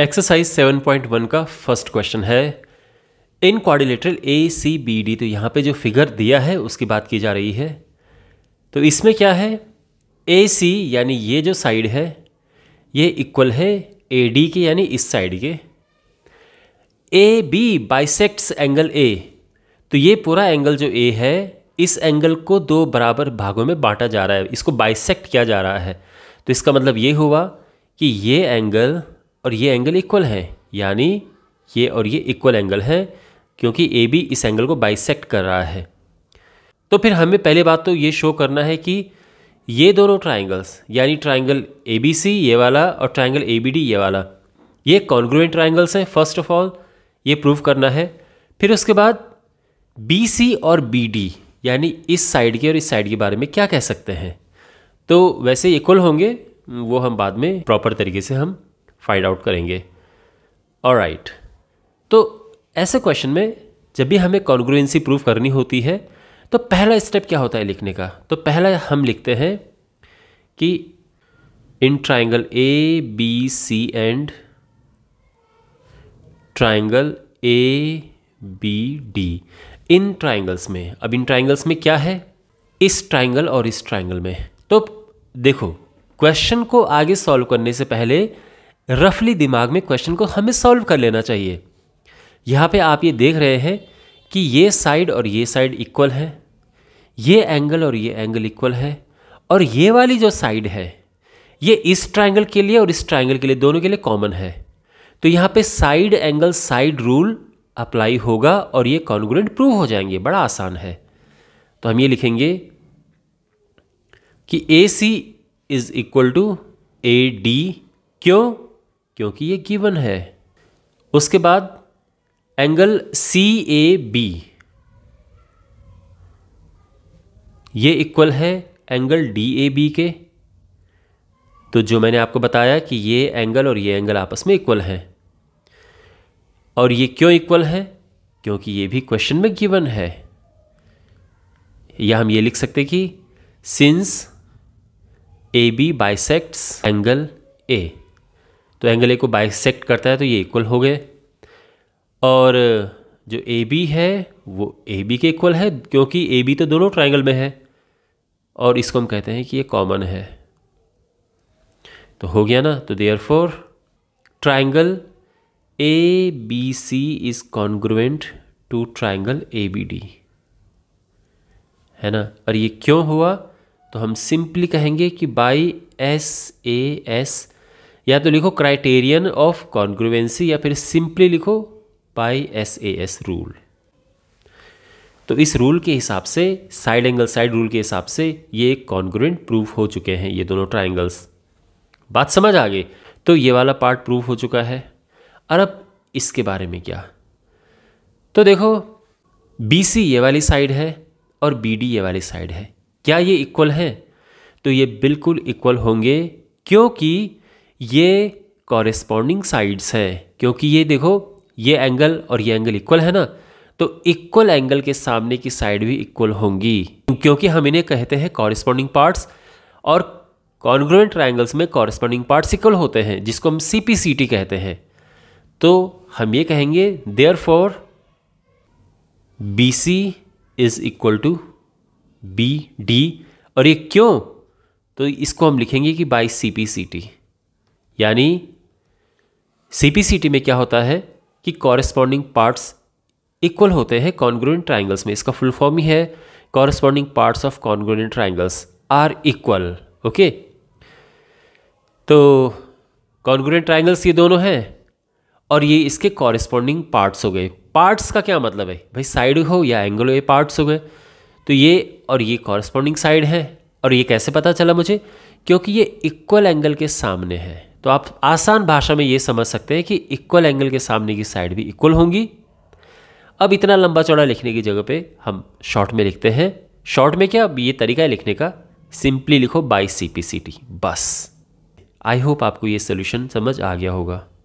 exercise 7.1 का first question है in quadrilateral A C B D तो यहाँ पे जो फिगर दिया है उसकी बात की जा रही है तो इसमें क्या है ए सी यानी ये जो साइड है ये इक्वल है ए डी के यानी इस साइड के A B bisects angle A तो ये पूरा एंगल जो ए है इस एंगल को दो बराबर भागों में बांटा जा रहा है इसको बाइसेक्ट किया जा रहा है तो इसका मतलब ये हुआ कि ये एंगल और ये एंगल इक्वल है यानी ये और ये इक्वल एंगल है क्योंकि ए बी इस एंगल को बाइसेक्ट कर रहा है तो फिर हमें पहले बात तो ये शो करना है कि ये दोनों ट्राइंगल्स यानी ट्राइंगल ए बी सी ये वाला और ट्राइंगल ए बी डी ये वाला ये कॉन्ग्रुएंट ट्राइंगल्स हैं फर्स्ट ऑफ ऑल ये प्रूव करना है फिर उसके बाद बी सी और बी डी यानी इस साइड के और इस साइड के बारे में क्या कह सकते हैं तो वैसे इक्वल होंगे वो हम बाद में प्रॉपर तरीके से हम फाइंड आउट करेंगे और राइट तो ऐसे क्वेश्चन में जब भी हमें कॉन्ग्रुएंसी प्रूव करनी होती है तो पहला स्टेप क्या होता है लिखने का तो पहला हम लिखते हैं कि in triangle A B C and triangle A B D in triangles में अब इन ट्राइंगल्स में क्या है इस ट्राइंगल और इस ट्राइंगल में तो देखो क्वेश्चन को आगे सॉल्व करने से पहले रफली दिमाग में क्वेश्चन को हमें सॉल्व कर लेना चाहिए यहाँ पे आप ये देख रहे हैं कि ये साइड और ये साइड इक्वल है ये एंगल और ये एंगल इक्वल है और ये वाली जो साइड है ये इस ट्राइंगल के लिए और इस ट्राइंगल के लिए दोनों के लिए कॉमन है तो यहाँ पे side angle side rule apply होगा और ये कॉन्ग्रेंट प्रूव हो जाएंगे बड़ा आसान है तो हम ये लिखेंगे कि A C is equal to A D क्यों क्योंकि ये गिवन है उसके बाद एंगल सी ए बी ये इक्वल है एंगल डी ए बी के तो जो मैंने आपको बताया कि ये एंगल और ये एंगल आपस में इक्वल हैं और ये क्यों इक्वल है क्योंकि ये भी क्वेश्चन में गिवन है या हम ये लिख सकते कि since A B bisects angle A तो एंगल ए को बाइसेकट करता है तो ये इक्वल हो गए और जो ए बी है वो ए बी के इक्वल है क्योंकि ए बी तो दोनों ट्राइंगल में है और इसको हम कहते हैं कि ये कॉमन है तो हो गया ना तो therefore triangle A B C is congruent to triangle A B D है ना और ये क्यों हुआ तो हम सिंपली कहेंगे कि बाई एस ए एस या तो लिखो क्राइटेरियन ऑफ कॉन्ग्रुवेंसी या फिर सिंपली लिखो by S A S rule तो इस रूल के हिसाब से साइड एंगल साइड रूल के हिसाब से ये कॉन्ग्रुएंट प्रूफ हो चुके हैं ये दोनों ट्राइंगल्स बात समझ आ गई तो ये वाला पार्ट प्रूफ हो चुका है और अब इसके बारे में क्या तो देखो बी सी ये वाली साइड है और बी डी ये वाली साइड है क्या ये इक्वल है तो ये बिल्कुल इक्वल होंगे क्योंकि ये कॉरेस्पॉन्डिंग साइड्स हैं क्योंकि ये देखो ये एंगल और ये एंगल इक्वल है ना तो इक्वल एंगल के सामने की साइड भी इक्वल होंगी क्योंकि हम इन्हें कहते हैं कॉरेस्पॉन्डिंग पार्ट्स और कॉन्ग्रोवेंट ट्राइंगल्स में कॉरेस्पॉन्डिंग पार्ट्स इक्वल होते हैं जिसको हम सी कहते हैं तो हम ये कहेंगे therefore B C is equal to B D और ये क्यों तो इसको हम लिखेंगे कि by C P C T यानी सीपीसीटी में क्या होता है कि कॉरेस्पॉन्डिंग पार्ट्स इक्वल होते हैं कॉन्ग्रुएंट ट्राइंगल्स में इसका फुल फॉर्म ही है corresponding parts of congruent triangles are equal okay तो कॉन्ग्रुएंट ट्राइंगल्स ये दोनों हैं और ये इसके कॉरेस्पॉन्डिंग पार्ट्स हो गए पार्ट्स का क्या मतलब है भाई साइड हो या एंगल हो ये पार्ट्स हो गए तो ये और ये कॉरेस्पॉन्डिंग साइड है और ये कैसे पता चला मुझे क्योंकि ये इक्वल एंगल के सामने है तो आप आसान भाषा में ये समझ सकते हैं कि इक्वल एंगल के सामने की साइड भी इक्वल होंगी अब इतना लंबा चौड़ा लिखने की जगह पे हम शॉर्ट में लिखते हैं शॉर्ट में क्या अब ये तरीका है लिखने का सिंपली लिखो by C P C T बस आई होप आपको ये सोल्यूशन समझ आ गया होगा